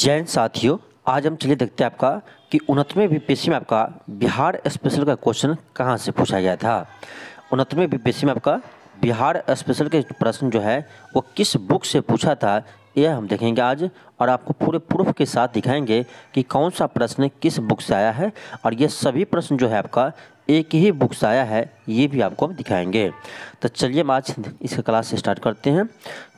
जैन साथियों आज हम चलिए देखते हैं आपका कि उनतवें बीपीएससी में आपका बिहार स्पेशल का क्वेश्चन कहाँ से पूछा गया था उनतवें बीपीएससी में आपका बिहार स्पेशल के प्रश्न जो है वो किस बुक से पूछा था यह हम देखेंगे आज और आपको पूरे प्रूफ के साथ दिखाएंगे कि कौन सा प्रश्न किस बुक से आया है और ये सभी प्रश्न जो है आपका एक ही बुक्स आया है ये भी आपको हम दिखाएंगे तो चलिए हम आज इसका क्लास स्टार्ट करते हैं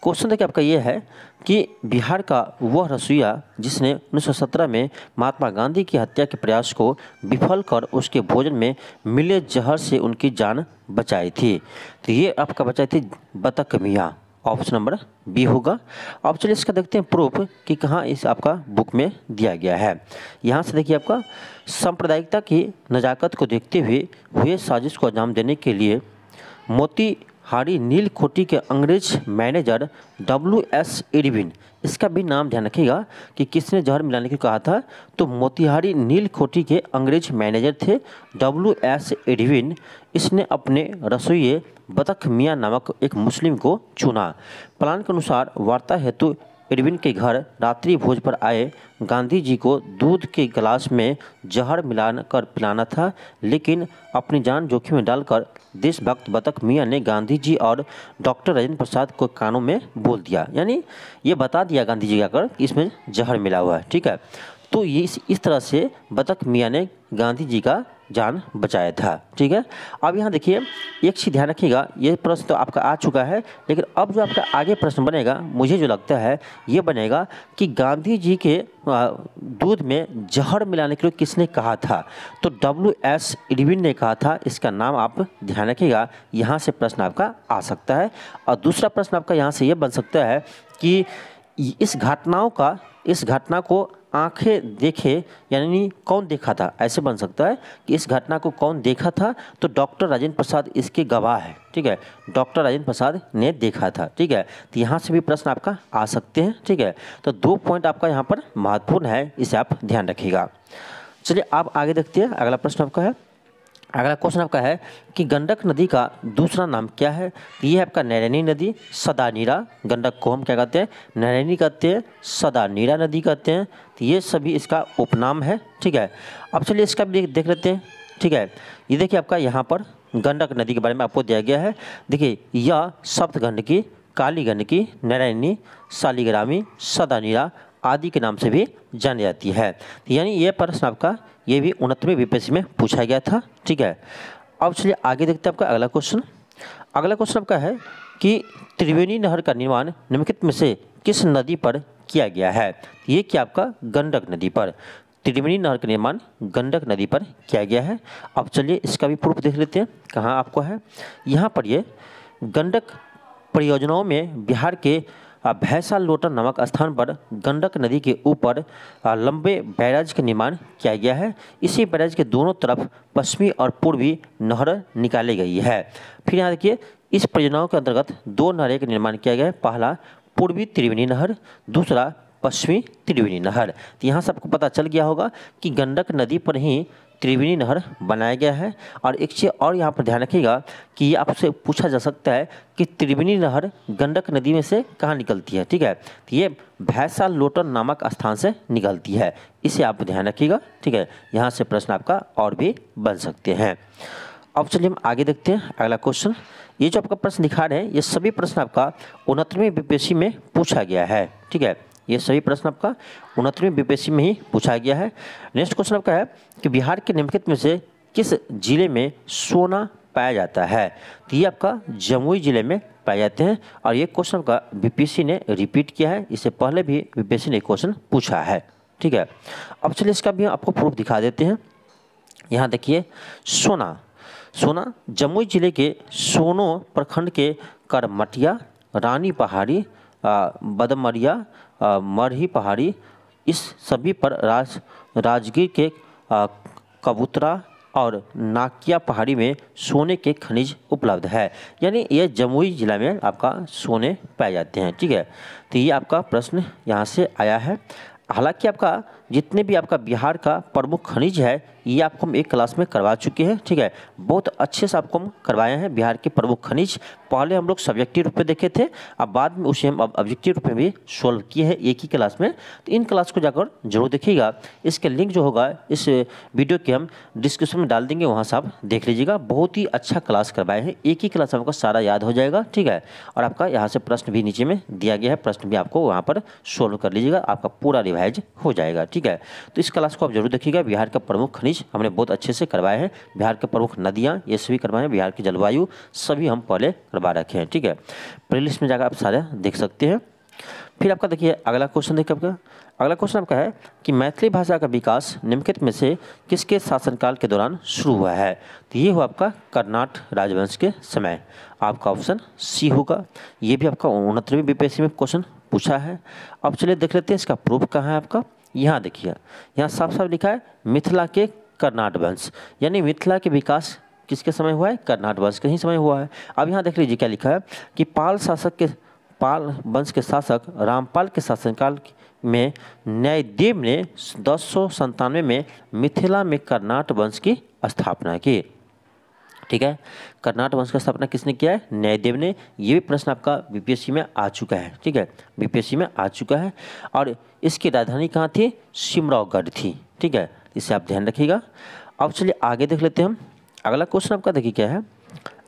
क्वेश्चन देखिए आपका ये है कि बिहार का वह रसोईया जिसने 1917 में महात्मा गांधी की हत्या के प्रयास को विफल कर उसके भोजन में मिले जहर से उनकी जान बचाई थी तो ये आपका बचाई थी बतख मियाँ ऑप्शन नंबर बी होगा अब चलिए इसका देखते हैं प्रूफ कि कहाँ इस आपका बुक में दिया गया है यहाँ से देखिए आपका सांप्रदायिकता की नज़ाकत को देखते हुए हुए साजिश को अंजाम देने के लिए मोती हारी नील खोटी के अंग्रेज मैनेजर डब्ल्यू एस इडविन इसका भी नाम ध्यान रखिएगा कि किसने जहर मिलाने को कहा था तो मोतिहारी नील खोटी के अंग्रेज मैनेजर थे डब्ल्यू एस एडविन इसने अपने रसोई बतख मियाँ नामक एक मुस्लिम को चुना प्लान के अनुसार वार्ता हेतु इरविन के घर रात्रि भोज पर आए गांधी जी को दूध के गिलास में जहर मिलाकर पिलाना था लेकिन अपनी जान जोखिम में डालकर देशभक्त बतख मियाँ ने गांधी जी और डॉक्टर राजेंद्र प्रसाद को कानों में बोल दिया यानी ये बता दिया गांधी जी आकर कि इसमें जहर मिला हुआ है ठीक है तो ये इस इस तरह से बतख मियाँ ने गांधी जी का जान बचाया था ठीक है अब यहाँ देखिए एक चीज़ ध्यान रखिएगा ये प्रश्न तो आपका आ चुका है लेकिन अब जो आपका आगे प्रश्न बनेगा मुझे जो लगता है ये बनेगा कि गांधी जी के दूध में जहर मिलाने के लिए किसने कहा था तो डब्ल्यू एस इडविन ने कहा था इसका नाम आप ध्यान रखिएगा यहाँ से प्रश्न आपका आ सकता है और दूसरा प्रश्न आपका यहाँ से ये बन सकता है कि इस घटनाओं का इस घटना को आंखें देखे यानी कौन देखा था ऐसे बन सकता है कि इस घटना को कौन देखा था तो डॉक्टर राजेंद्र प्रसाद इसके गवाह है ठीक है डॉक्टर राजेंद्र प्रसाद ने देखा था ठीक है तो यहाँ से भी प्रश्न आपका आ सकते हैं ठीक है तो दो पॉइंट आपका यहाँ पर महत्वपूर्ण है इसे आप ध्यान रखिएगा चलिए आप आगे देखते हैं अगला प्रश्न आपका है अगला क्वेश्चन आपका है कि गंडक नदी का दूसरा नाम क्या है तो ये आपका नैरैनी नदी सदानीरा गंडक को हम क्या कहते हैं नैरैनी कहते हैं सदानीरा नदी कहते हैं तो ये सभी इसका उपनाम है ठीक है अब चलिए इसका भी देख लेते हैं ठीक है ये देखिए आपका यहाँ पर गंडक नदी के बारे में आपको दिया गया है देखिए यह सप्तगंड की कालीगंड की नारायणी सालीग्रामी सदानीरा आदि के नाम से भी जानी जाती है तो यानी यह प्रश्न आपका ये भी उनहत्तरवें बीपीएससी में पूछा गया था ठीक है अब चलिए आगे देखते हैं आपका अगला क्वेश्चन अगला क्वेश्चन आपका है कि त्रिवेणी नहर का निर्माण निम्नलिखित में से किस नदी पर किया गया है तो ये क्या आपका गंडक नदी पर त्रिवेणी नहर का निर्माण गंडक नदी पर किया गया है अब चलिए इसका भी प्रूफ देख लेते हैं कहाँ आपको है यहाँ पर ये गंडक परियोजनाओं में बिहार के भैंसा लोटा नामक स्थान पर गंडक नदी के ऊपर लंबे बैराज का निर्माण किया गया है इसी बैराज के दोनों तरफ पश्चिमी और पूर्वी नहर निकाली गई है फिर यहाँ देखिए इस परियोजनाओं के अंतर्गत दो नहरें का निर्माण किया गया है पहला पूर्वी त्रिवेणी नहर दूसरा पश्चिमी त्रिवेणी नहर तो यहाँ से आपको पता चल गया होगा कि गंडक नदी पर ही त्रिवेणी नहर बनाया गया है और एक चीज़ और यहाँ पर ध्यान रखिएगा कि ये आपसे पूछा जा सकता है कि त्रिवेणी नहर गंडक नदी में से कहाँ निकलती है ठीक है तो ये भैसा लोटन नामक स्थान से निकलती है इसे आप ध्यान रखिएगा ठीक है यहाँ से प्रश्न आपका और भी बन सकते हैं अब चलिए हम आगे देखते हैं अगला क्वेश्चन ये जो आपका प्रश्न दिखा रहे हैं ये सभी प्रश्न आपका उनहत्तरवीं बी में पूछा गया है ठीक है ये सभी प्रश्न आपका उनहत्तरवीं बीपीएससी में ही पूछा गया है नेक्स्ट क्वेश्चन आपका है कि बिहार के निम्नलिखित में से किस जिले में सोना पाया जाता है तो ये आपका जमुई ज़िले में पाए जाते हैं और ये क्वेश्चन आपका बीपीसी ने रिपीट किया है इससे पहले भी बीपीसी ने क्वेश्चन पूछा है ठीक है अब चलिए इसका भी आपको प्रूफ दिखा देते हैं यहाँ देखिए सोना सोना जमुई जिले के सोनो प्रखंड के करमटिया रानी पहाड़ी बदमरिया मरही पहाड़ी इस सभी पर राज राजगीर के कबूतरा और नाकिया पहाड़ी में सोने के खनिज उपलब्ध है यानी यह जमुई ज़िला में आपका सोने पाए जाते हैं ठीक है तो ये आपका प्रश्न यहाँ से आया है हालांकि आपका जितने भी आपका बिहार का प्रमुख खनिज है ये आपको हम एक क्लास में करवा चुके हैं ठीक है बहुत अच्छे से आपको हम करवाए हैं बिहार के प्रमुख खनिज पहले हम लोग सब्जेक्टिव रूप में देखे थे अब बाद में उसे हम अब ऑब्जेक्टिव रूप में भी सोल्व किए हैं एक ही क्लास में तो इन क्लास को जाकर जरूर देखिएगा इसके लिंक जो होगा इस वीडियो के हम डिस्क्रिप्शन में डाल देंगे वहाँ से आप देख लीजिएगा बहुत ही अच्छा क्लास करवाए हैं एक ही क्लास आपका सारा याद हो जाएगा ठीक है और आपका यहाँ से प्रश्न भी नीचे में दिया गया है प्रश्न भी आपको वहाँ पर सोल्व कर लीजिएगा आपका पूरा रिवाइज हो जाएगा ठीक ठीक है तो इस क्लास को आप जरूर देखिएगा बिहार का प्रमुख खनिज हमने बहुत अच्छे से करवाए हैं बिहार के प्रमुख नदियाँ ये सभी करवाए हैं बिहार की जलवायु सभी हम पहले करवा रखे हैं ठीक है प्लेलिस्ट में जाकर आप सारे देख सकते हैं फिर आपका देखिए अगला क्वेश्चन देखिए आपका अगला क्वेश्चन आपका है कि मैथिली भाषा का विकास निम्नलिखित में से किसके शासनकाल के दौरान शुरू हुआ है तो ये हुआ आपका कर्नाट राजवंश के समय आपका ऑप्शन सी होगा ये भी आपका उनहत्तरवीं बीपीएससी में क्वेश्चन पूछा है अब चलिए देख लेते हैं इसका प्रूफ कहाँ है आपका यहाँ देखिए यहाँ साफ साफ लिखा है मिथिला के कर्नाट वंश यानी मिथिला के विकास किसके समय हुआ है कर्नाट वंश के ही समय हुआ है अब यहाँ देख लीजिए क्या लिखा है कि पाल शासक के पाल वंश के शासक रामपाल के शासनकाल में न्यायदेव ने दस सौ में मिथिला में कर्नाट वंश की स्थापना की ठीक है कर्नाट वंश का स्थापना किसने किया है न्यायदेव ने ये भी प्रश्न आपका बीपीएससी में आ चुका है ठीक है बीपीएससी में आ चुका है और इसकी राजधानी कहाँ थी सिमरावगढ़ थी ठीक है इसे आप ध्यान रखिएगा अब चलिए आगे देख लेते हैं हम अगला क्वेश्चन आपका देखिए क्या है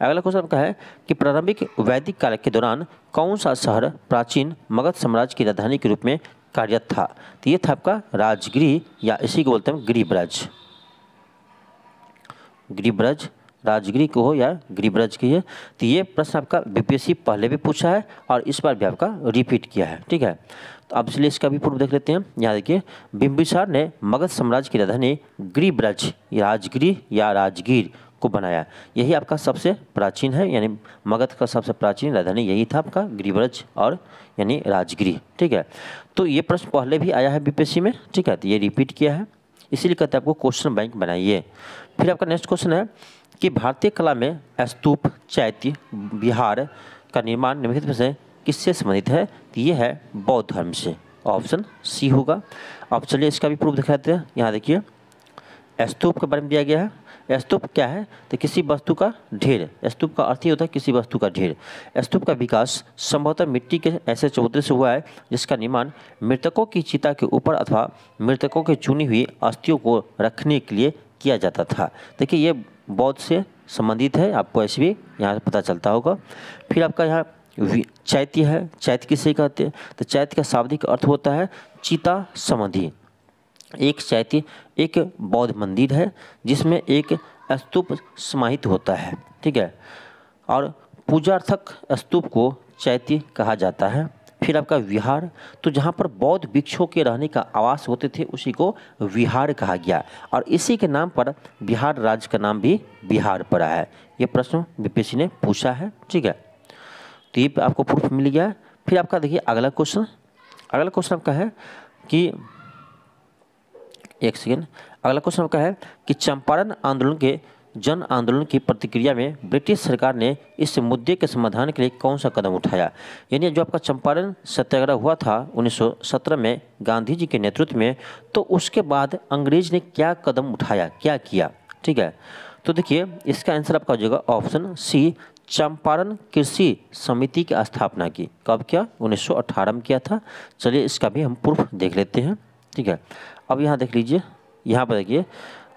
अगला क्वेश्चन आपका है कि प्रारंभिक वैदिक काल के दौरान कौन सा शहर प्राचीन मगध साम्राज्य की राजधानी के रूप में कार्यरत था तो ये था आपका राजगृह या इसी को बोलते हैं गृहब्रज गृहब्रज राजगिरी की हो या गिरिब्रज की है तो ये प्रश्न आपका बीपीएससी पहले भी पूछा है और इस बार भी आपका रिपीट किया है ठीक है तो अब इसलिए इसका भी पूर्व देख लेते हैं यहाँ देखिए बिम्बिसार ने मगध साम्राज्य की राजधानी गिरिब्रज राजगिरी या राजगीर को बनाया यही आपका सबसे प्राचीन है यानी मगध का सबसे प्राचीन राजधानी यही था आपका गिरिब्रज और यानी राजगिरी ठीक है तो ये प्रश्न पहले भी आया है बीपीएससी में ठीक है तो ये रिपीट किया है इसीलिए कहते हैं आपको क्वेश्चन बैंक बनाइए फिर आपका नेक्स्ट क्वेश्चन है कि भारतीय कला में स्तूप चैत्य बिहार का निर्माण निम्नलिखित में से किससे संबंधित है तो ये है बौद्ध धर्म से ऑप्शन सी होगा अब चलिए इसका भी प्रूफ दिखाते हैं यहाँ देखिए स्तूप के बारे में दिया गया है स्तूप क्या है तो किसी वस्तु का ढेर स्तूप का अर्थ ही होता है किसी वस्तु का ढेर स्तूप का विकास संभवतः मिट्टी के ऐसे चबूतरे से हुआ है जिसका निर्माण मृतकों की चिता के ऊपर अथवा मृतकों के चुनी हुई अस्थियों को रखने के लिए किया जाता था देखिए ये बौद्ध से संबंधित है आपको ऐसे भी यहाँ पता चलता होगा फिर आपका यहाँ चैत्य है चैत्य किसे कहते हैं तो चैत्य का शाब्दिक अर्थ होता है चिता संबंधी एक चैत्य एक बौद्ध मंदिर है जिसमें एक स्तूप समाहित होता है ठीक है और पूजार्थक स्तूप को चैत्य कहा जाता है फिर आपका विहार तो जहाँ पर बौद्ध भिक्षों के रहने का आवास होते थे उसी को विहार कहा गया और इसी के नाम पर बिहार राज्य का नाम भी बिहार पड़ा है ये प्रश्न बीपीसी ने पूछा है ठीक है तो ये आपको प्रूफ मिल गया फिर आपका देखिए अगला क्वेश्चन अगला क्वेश्चन आपका है कि एक सेकेंड अगला क्वेश्चन आपका है कि चंपारण आंदोलन के जन आंदोलन की प्रतिक्रिया में ब्रिटिश सरकार ने इस मुद्दे के समाधान के लिए कौन सा कदम उठाया यानी जो आपका चंपारण सत्याग्रह हुआ था 1917 में गांधी जी के नेतृत्व में तो उसके बाद अंग्रेज ने क्या कदम उठाया क्या किया ठीक है तो देखिए इसका आंसर आपका हो जाएगा ऑप्शन सी चंपारण कृषि समिति की स्थापना की कब क्या उन्नीस में किया था चलिए इसका भी हम प्रूफ देख लेते हैं ठीक है अब यहाँ देख लीजिए यहाँ पर देखिए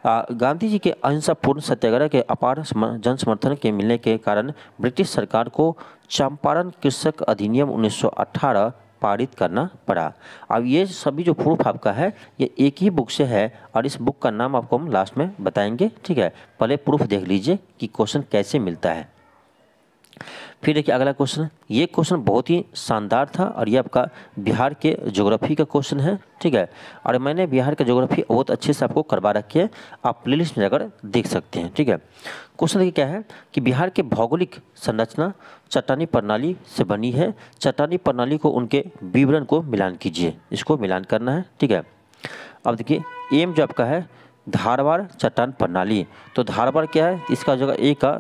गांधी जी के अहिंसापूर्ण सत्याग्रह के अपार जन समर्थन के मिलने के कारण ब्रिटिश सरकार को चंपारण कृषक अधिनियम 1918 पारित करना पड़ा अब ये सभी जो प्रूफ आपका है ये एक ही बुक से है और इस बुक का नाम आपको हम लास्ट में बताएंगे ठीक है पहले प्रूफ देख लीजिए कि क्वेश्चन कैसे मिलता है फिर देखिए अगला क्वेश्चन ये क्वेश्चन बहुत ही शानदार था और ये आपका बिहार के ज्योग्राफी का क्वेश्चन है ठीक है और मैंने बिहार का ज्योग्राफी बहुत अच्छे से आपको करवा रखी है आप प्ले लिस्ट में जाकर देख सकते हैं ठीक है क्वेश्चन देखिए क्या है कि बिहार के भौगोलिक संरचना चट्टानी प्रणाली से बनी है चट्टानी प्रणाली को उनके विवरण को मिलान कीजिए इसको मिलान करना है ठीक है अब देखिए एम जो आपका है धारवाड़ चट्टान प्रणाली तो धारवाड़ क्या है इसका जगह ए का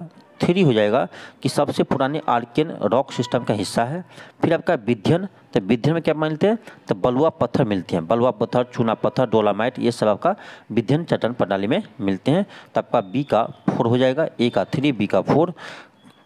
थ्री हो जाएगा कि सबसे पुराने आर्कियन रॉक सिस्टम का हिस्सा है फिर आपका विध्यन तो विध्यन में क्या मिलते हैं तो बलुआ पत्थर मिलते हैं बलुआ पत्थर चूना पत्थर डोलामाइट ये सब आपका विध्यन चट्टान प्रणाली में मिलते हैं तो आपका बी का फोर हो जाएगा ए का थ्री बी का फोर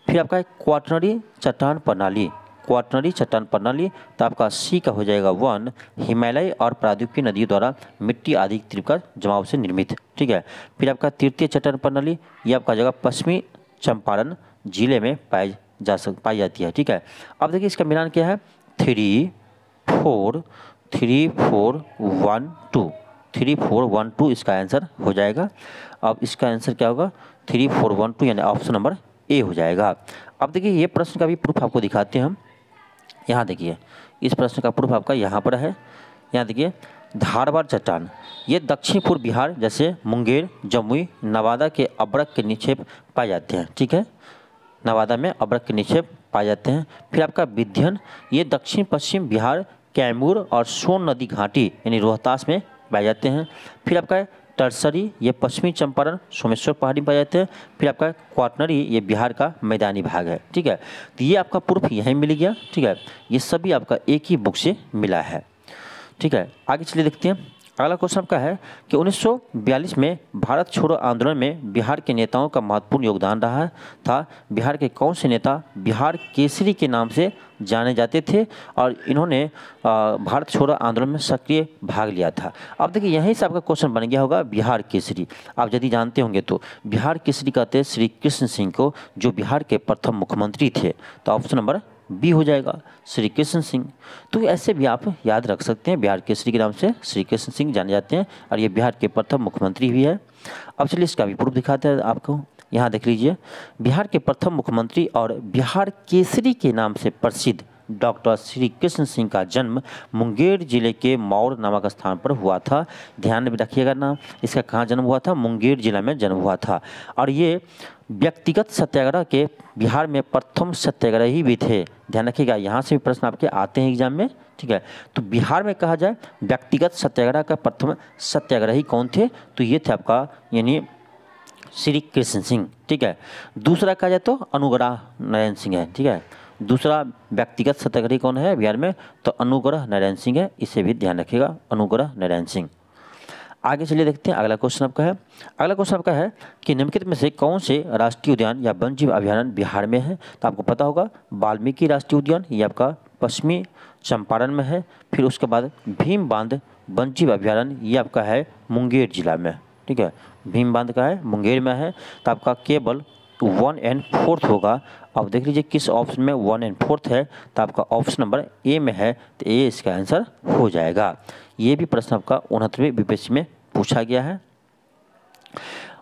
फिर आपका क्वाटनरी चट्टान प्रणाली क्वाटनरी चट्टान प्रणाली तो आपका सी का हो जाएगा वन हिमालय और प्रादीप नदियों द्वारा मिट्टी आदि त्रिप का जमाव से निर्मित ठीक है फिर आपका तृतीय चट्टान प्रणाली ये आपका जगह पश्चिमी चंपारण जिले में पाई जा सक पाई जाती है ठीक है अब देखिए इसका मिलान क्या है three four three four one two three four one two इसका आंसर हो जाएगा अब इसका आंसर क्या होगा थ्री फोर वन टू यानी ऑप्शन नंबर ए हो जाएगा अब देखिए ये प्रश्न का भी प्रूफ आपको दिखाते हैं हम यहाँ देखिए इस प्रश्न का प्रूफ आपका यहाँ पर है यहाँ देखिए धारवाड़ चट्टान ये दक्षिण पूर्व बिहार जैसे मुंगेर जमुई नवादा के अब्रक के निक्षेप पाए जाते हैं ठीक है नवादा में अब्रक के निक्षेप पाए जाते हैं फिर आपका विध्यन ये दक्षिण पश्चिम बिहार कैमूर और सोन नदी घाटी यानी रोहतास में पाए जाते हैं फिर आपका टर्सरी ये पश्चिमी चंपारण सोमेश्वर पहाड़ी में पाए जाते हैं फिर आपका क्वार्टनरी ये बिहार का मैदानी भाग है ठीक है तो ये आपका प्रूफ यहीं मिल गया ठीक है ये सभी आपका एक ही बुक से मिला है ठीक है आगे चलिए देखते हैं अगला क्वेश्चन आपका है कि 1942 में भारत छोड़ो आंदोलन में बिहार के नेताओं का महत्वपूर्ण योगदान रहा था बिहार के कौन से नेता बिहार केसरी के नाम से जाने जाते थे और इन्होंने भारत छोड़ो आंदोलन में सक्रिय भाग लिया था अब देखिए यहीं से आपका क्वेश्चन बन गया होगा बिहार केसरी आप यदि जानते होंगे तो बिहार केसरी कहते श्री कृष्ण सिंह को जो बिहार के प्रथम मुख्यमंत्री थे तो ऑप्शन नंबर बी हो जाएगा श्री कृष्ण सिंह तो ऐसे भी आप याद रख सकते हैं बिहार केसरी के नाम से श्री कृष्ण सिंह जाने जाते हैं और ये बिहार के प्रथम मुख्यमंत्री भी है अब चलिए इसका भी प्रूफ दिखाते हैं आपको यहाँ देख लीजिए बिहार के प्रथम मुख्यमंत्री और बिहार केसरी के नाम से प्रसिद्ध डॉक्टर श्री कृष्ण सिंह का जन्म मुंगेर जिले के मौर नामक स्थान पर हुआ था ध्यान में रखिएगा ना इसका कहाँ जन्म हुआ था मुंगेर जिला में जन्म हुआ था और ये व्यक्तिगत सत्याग्रह के बिहार में प्रथम सत्याग्रही भी थे ध्यान रखिएगा यहाँ से भी प्रश्न आपके आते हैं एग्जाम में ठीक है तो बिहार में कहा जाए व्यक्तिगत सत्याग्रह का प्रथम सत्याग्रही कौन थे तो ये थे आपका यानी श्री कृष्ण सिंह ठीक है दूसरा कहा जाए तो अनुग्रह नारायण सिंह है ठीक है दूसरा व्यक्तिगत सत्याग्रही कौन है बिहार में तो अनुग्रह नारायण सिंह है इसे भी ध्यान रखिएगा अनुग्रह नारायण सिंह आगे चलिए देखते हैं अगला क्वेश्चन आपका है अगला क्वेश्चन आपका है कि निम्नलिखित में से कौन से राष्ट्रीय उद्यान या वनजीव अभ्यारण्य बिहार में है तो आपको पता होगा वाल्मीकि राष्ट्रीय उद्यान ये आपका पश्चिमी चंपारण में है फिर उसके बाद भीम बांध वनजीव अभ्यारण ये आपका है मुंगेर जिला में ठीक है भीम बांध का है मुंगेर में है तो आपका केवल वन एंड फोर्थ होगा अब देख लीजिए किस ऑप्शन में वन एंड फोर्थ है तो आपका ऑप्शन नंबर ए में है तो ए इसका आंसर हो जाएगा ये भी प्रश्न आपका उनहत्तरवें बीपीएससी में पूछा गया है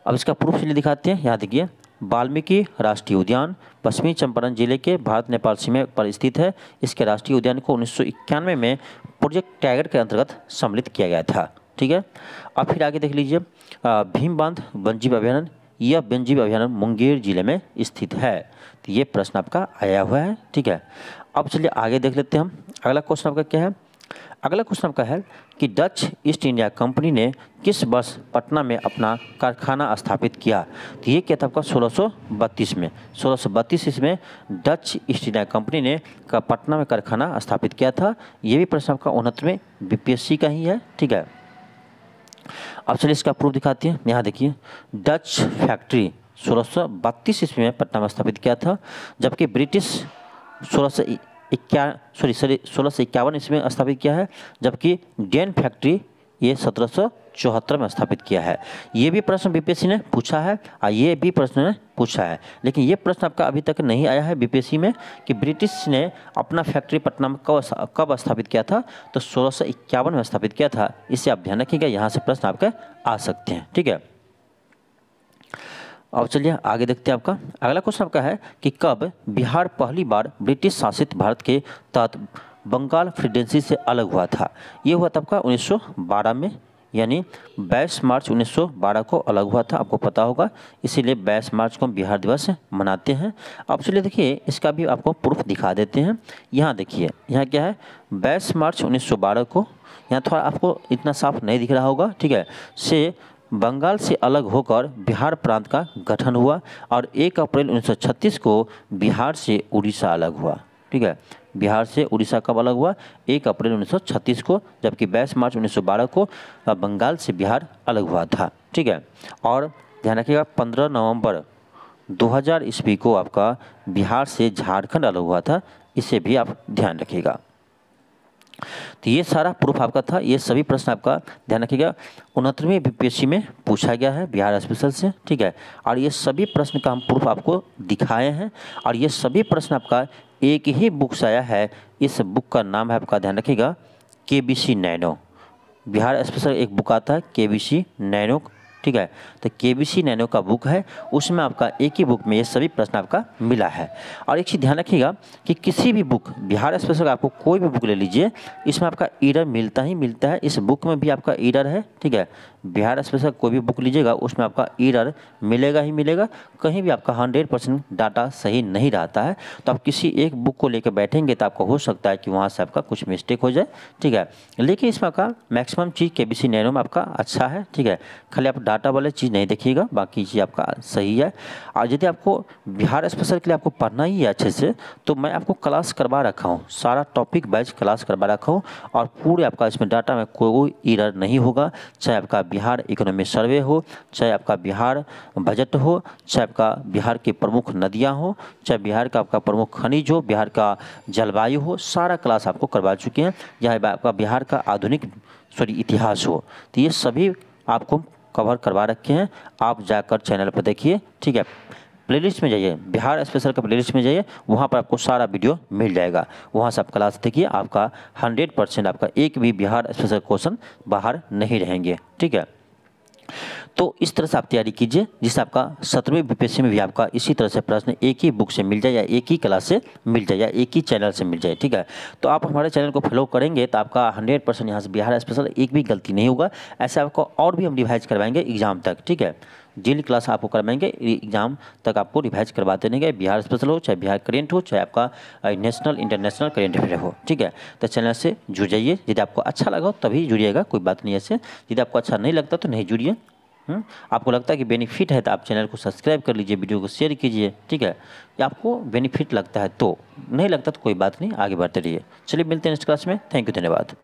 अब इसका प्रूफ चलिए दिखाते हैं यहाँ देखिए वाल्मीकि राष्ट्रीय उद्यान पश्चिमी चंपारण जिले के भारत नेपाल सीमा पर स्थित है इसके राष्ट्रीय उद्यान को उन्नीस में प्रोजेक्ट टाइगर के अंतर्गत सम्मिलित किया गया था ठीक है अब फिर आगे देख लीजिए भीम बांध वनजीव अभ्यारण्य यह वन्यजीव अभ्यारण मुंगेर जिले में स्थित है तो ये प्रश्न आपका आया हुआ है ठीक है अब चलिए आगे देख लेते हैं हम अगला क्वेश्चन आपका क्या है अगला क्वेश्चन आपका है कि डच ईस्ट इंडिया कंपनी ने किस वर्ष पटना में अपना कारखाना स्थापित किया तो ये क्या था आपका 1632 में 1632 इसमें डच ईस्ट इंडिया कंपनी ने का पटना में कारखाना स्थापित किया था ये भी प्रश्न आपका उनहत्तरवें बीपीएससी का ही है ठीक है अब चलिए इसका प्रूफ दिखाती है यहाँ देखिए डच फैक्ट्री सोलह सौ बत्तीस ईस्वी में पटना में स्थापित किया था जबकि ब्रिटिश सोलह सौ इक्या सॉरी सॉरी सोलह सौ इक्यावन ईस्वी में स्थापित किया है जबकि डेन फैक्ट्री ये सत्रह चौहत्तर में स्थापित किया है ये भी प्रश्न बीपीएससी ने पूछा है और ये भी प्रश्न ने पूछा है लेकिन ये प्रश्न आपका अभी तक नहीं आया है बीपीएससी में कि ब्रिटिश ने अपना फैक्ट्री पटना में कब कब स्थापित किया था तो सोलह में स्थापित किया था इसे आप ध्यान रखिएगा यहाँ से प्रश्न आपके आ सकते हैं ठीक है अब चलिए आगे देखते हैं आपका अगला क्वेश्चन आपका है कि कब बिहार पहली बार ब्रिटिश शासित भारत के तहत बंगाल प्रेसिडेंसी से अलग हुआ था ये हुआ तब का 1912 में यानी 22 मार्च 1912 को अलग हुआ था आपको पता होगा इसीलिए 22 मार्च को बिहार दिवस मनाते हैं अब चलिए देखिए इसका भी आपको प्रूफ दिखा देते हैं यहाँ देखिए यहाँ क्या है 22 मार्च 1912 को यहाँ थोड़ा आपको इतना साफ नहीं दिख रहा होगा ठीक है से बंगाल से अलग होकर बिहार प्रांत का गठन हुआ और एक अप्रैल उन्नीस को बिहार से उड़ीसा अलग हुआ ठीक है बिहार से उड़ीसा कब अलग हुआ एक अप्रैल 1936 को जबकि बाईस मार्च 1912 को बंगाल से बिहार अलग हुआ था ठीक है और ध्यान रखिएगा 15 नवंबर 2000 ईस्वी को आपका बिहार से झारखंड अलग हुआ था इसे भी आप ध्यान रखिएगा तो ये सारा प्रूफ आपका था ये सभी प्रश्न आपका ध्यान रखिएगा उनहत्तरवीं बीपीएससी में पूछा गया है बिहार स्पेशल से ठीक है और ये सभी प्रश्न का हम प्रूफ आपको दिखाए हैं और ये सभी प्रश्न आपका एक ही बुक से आया है इस बुक का नाम है आपका ध्यान रखिएगा K B C nano Bihar special एक बुक आता है के बी सी नैनो ठीक है तो के बी सी नैनो का बुक है उसमें आपका एक ही बुक में ये सभी प्रश्न आपका मिला है और एक चीज़ ध्यान रखिएगा कि किसी भी बुक बिहार स्पेशल आपको कोई भी बुक ले लीजिए इसमें आपका ईरर मिलता ही मिलता है इस बुक में भी आपका ईरर है ठीक है बिहार स्पेशल कोई भी बुक लीजिएगा उसमें आपका ईरर मिलेगा ही मिलेगा कहीं भी आपका हंड्रेड परसेंट डाटा सही नहीं रहता है तो आप किसी एक बुक को लेकर बैठेंगे तो आपको हो सकता है कि वहाँ से आपका कुछ मिस्टेक हो जाए ठीक है लेकिन इसमें आपका मैक्सिमम चीज़ के बी सी नैनो में आपका अच्छा है ठीक है खाली आप डाटा वाले चीज़ नहीं देखिएगा बाकी चीज़ आपका सही है और यदि आपको बिहार स्पेशल के लिए आपको पढ़ना ही है अच्छे से तो मैं आपको क्लास करवा रखा हूँ सारा टॉपिक वाइज क्लास करवा रखा हूँ और पूरे आपका इसमें डाटा में कोई इरर नहीं होगा चाहे आपका बिहार इकोनॉमी सर्वे हो चाहे आपका बिहार बजट हो चाहे आपका बिहार की प्रमुख नदियाँ हो चाहे बिहार का आपका प्रमुख खनिज हो बिहार का जलवायु हो सारा क्लास आपको करवा चुके हैं या आपका बिहार का आधुनिक सॉरी इतिहास हो तो ये सभी आपको कवर करवा रखे हैं आप जाकर चैनल पर देखिए ठीक है प्लेलिस्ट में जाइए बिहार स्पेशल का प्लेलिस्ट में जाइए वहाँ पर आपको सारा वीडियो मिल जाएगा वहाँ से आप क्लास देखिए आपका हंड्रेड परसेंट आपका एक भी बिहार स्पेशल क्वेश्चन बाहर नहीं रहेंगे ठीक है तो इस तरह से आप तैयारी कीजिए जिससे आपका सत्रहवीं बीपीएससी में भी आपका इसी तरह से प्रश्न एक ही बुक से मिल जाए या एक ही क्लास से मिल जाए या एक ही चैनल से मिल जाए ठीक है तो आप हमारे चैनल को फॉलो करेंगे तो आपका हंड्रेड परसेंट यहाँ से बिहार स्पेशल एक भी गलती नहीं होगा ऐसे आपको और भी हम रिवाइज करवाएंगे एग्जाम तक ठीक है डेली क्लास आपको करवाएंगे एग्जाम तक आपको रिवाइज करवाते रहेंगे बिहार स्पेशल हो चाहे बिहार करेंट हो चाहे आपका नेशनल इंटरनेशनल करेंट अफेयर हो ठीक है तो चैनल से जुड़ जाइए यदि आपको अच्छा लगा तभी जुड़िएगा कोई बात नहीं ऐसे यदि आपको अच्छा नहीं लगता तो नहीं जुड़िए हम्म? आपको लगता है कि बेनिफिट है तो आप चैनल को सब्सक्राइब कर लीजिए वीडियो को शेयर कीजिए ठीक है या आपको बेनिफिट लगता है तो नहीं लगता तो कोई बात नहीं आगे बढ़ते रहिए चलिए मिलते हैं नेक्स्ट क्लास में थैंक यू धन्यवाद